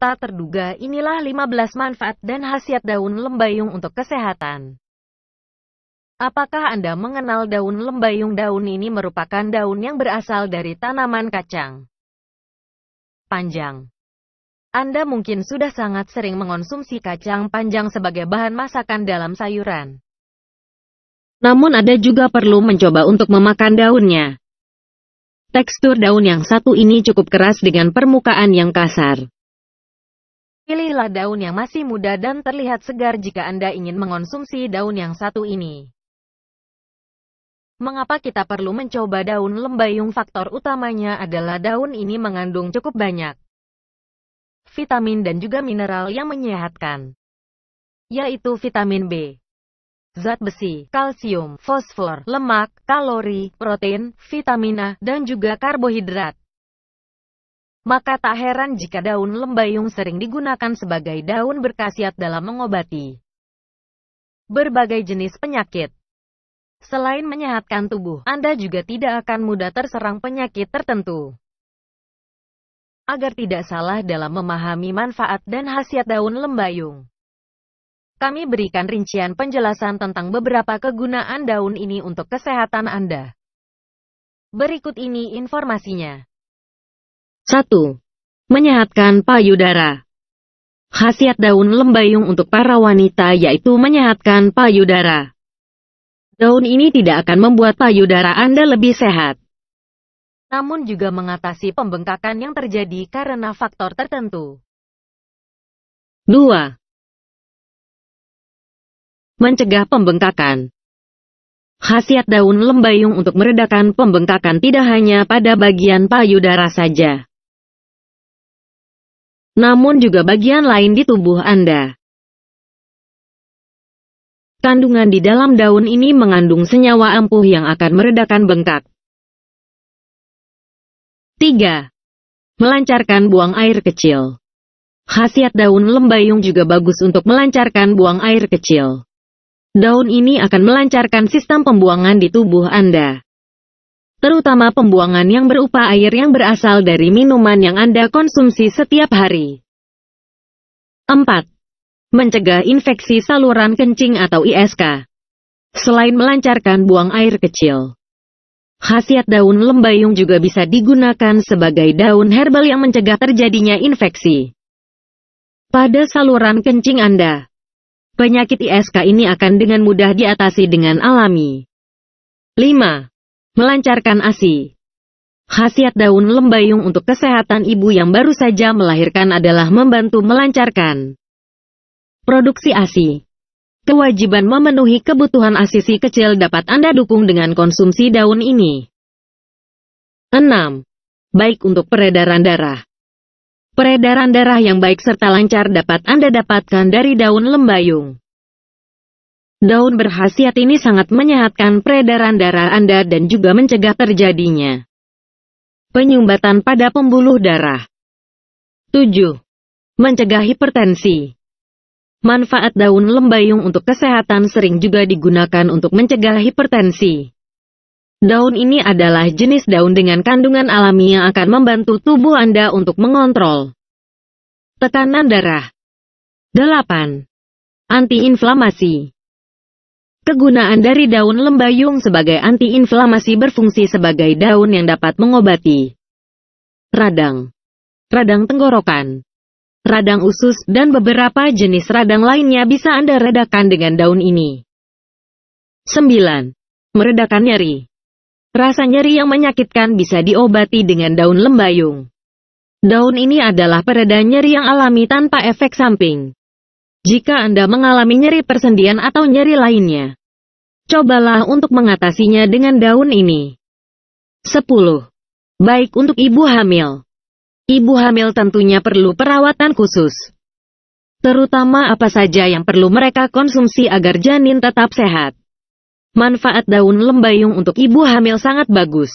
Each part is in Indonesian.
Tak terduga inilah 15 manfaat dan khasiat daun lembayung untuk kesehatan. Apakah Anda mengenal daun lembayung? Daun ini merupakan daun yang berasal dari tanaman kacang panjang. Anda mungkin sudah sangat sering mengonsumsi kacang panjang sebagai bahan masakan dalam sayuran. Namun ada juga perlu mencoba untuk memakan daunnya. Tekstur daun yang satu ini cukup keras dengan permukaan yang kasar. Pilihlah daun yang masih muda dan terlihat segar jika Anda ingin mengonsumsi daun yang satu ini. Mengapa kita perlu mencoba daun lembayung? Faktor utamanya adalah daun ini mengandung cukup banyak vitamin dan juga mineral yang menyehatkan, yaitu vitamin B, zat besi, kalsium, fosfor, lemak, kalori, protein, vitamin A, dan juga karbohidrat maka tak heran jika daun lembayung sering digunakan sebagai daun berkhasiat dalam mengobati berbagai jenis penyakit. Selain menyehatkan tubuh, Anda juga tidak akan mudah terserang penyakit tertentu. Agar tidak salah dalam memahami manfaat dan khasiat daun lembayung, kami berikan rincian penjelasan tentang beberapa kegunaan daun ini untuk kesehatan Anda. Berikut ini informasinya. 1. Menyehatkan payudara Khasiat daun lembayung untuk para wanita yaitu menyehatkan payudara. Daun ini tidak akan membuat payudara Anda lebih sehat. Namun juga mengatasi pembengkakan yang terjadi karena faktor tertentu. 2. Mencegah pembengkakan Khasiat daun lembayung untuk meredakan pembengkakan tidak hanya pada bagian payudara saja namun juga bagian lain di tubuh Anda. Kandungan di dalam daun ini mengandung senyawa ampuh yang akan meredakan bengkak. 3. Melancarkan buang air kecil. Khasiat daun lembayung juga bagus untuk melancarkan buang air kecil. Daun ini akan melancarkan sistem pembuangan di tubuh Anda terutama pembuangan yang berupa air yang berasal dari minuman yang Anda konsumsi setiap hari. 4. Mencegah infeksi saluran kencing atau ISK. Selain melancarkan buang air kecil, khasiat daun lembayung juga bisa digunakan sebagai daun herbal yang mencegah terjadinya infeksi pada saluran kencing Anda. Penyakit ISK ini akan dengan mudah diatasi dengan alami. 5 melancarkan ASI. Khasiat daun lembayung untuk kesehatan ibu yang baru saja melahirkan adalah membantu melancarkan produksi ASI. Kewajiban memenuhi kebutuhan ASI si kecil dapat Anda dukung dengan konsumsi daun ini. 6. Baik untuk peredaran darah. Peredaran darah yang baik serta lancar dapat Anda dapatkan dari daun lembayung. Daun berhasiat ini sangat menyehatkan peredaran darah Anda dan juga mencegah terjadinya penyumbatan pada pembuluh darah. 7. Mencegah hipertensi. Manfaat daun lembayung untuk kesehatan sering juga digunakan untuk mencegah hipertensi. Daun ini adalah jenis daun dengan kandungan alami yang akan membantu tubuh Anda untuk mengontrol tekanan darah. 8. inflamasi. Kegunaan dari daun lembayung sebagai antiinflamasi berfungsi sebagai daun yang dapat mengobati radang, radang tenggorokan, radang usus, dan beberapa jenis radang lainnya bisa Anda redakan dengan daun ini. 9. Meredakan nyeri Rasa nyeri yang menyakitkan bisa diobati dengan daun lembayung. Daun ini adalah pereda nyeri yang alami tanpa efek samping jika Anda mengalami nyeri persendian atau nyeri lainnya. Cobalah untuk mengatasinya dengan daun ini. 10. Baik untuk ibu hamil. Ibu hamil tentunya perlu perawatan khusus. Terutama apa saja yang perlu mereka konsumsi agar janin tetap sehat. Manfaat daun lembayung untuk ibu hamil sangat bagus.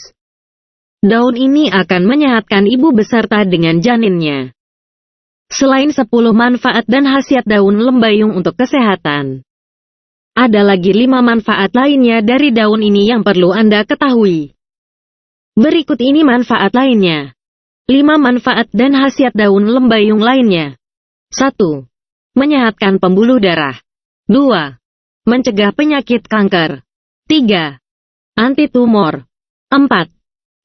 Daun ini akan menyehatkan ibu beserta dengan janinnya. Selain 10 manfaat dan khasiat daun lembayung untuk kesehatan, ada lagi 5 manfaat lainnya dari daun ini yang perlu Anda ketahui. Berikut ini manfaat lainnya. 5 manfaat dan khasiat daun lembayung lainnya. 1. Menyehatkan pembuluh darah. 2. Mencegah penyakit kanker. 3. Anti tumor. 4.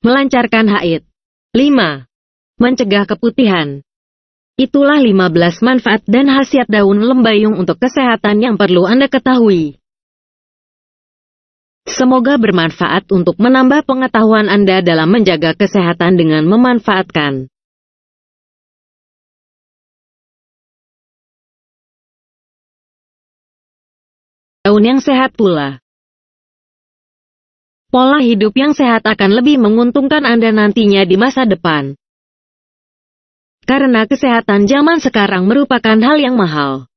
Melancarkan haid. 5. Mencegah keputihan. Itulah 15 manfaat dan khasiat daun lembayung untuk kesehatan yang perlu Anda ketahui. Semoga bermanfaat untuk menambah pengetahuan Anda dalam menjaga kesehatan dengan memanfaatkan. Daun yang sehat pula. Pola hidup yang sehat akan lebih menguntungkan Anda nantinya di masa depan karena kesehatan zaman sekarang merupakan hal yang mahal.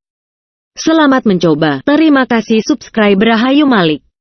Selamat mencoba. Terima kasih subscriber Rahayu Malik.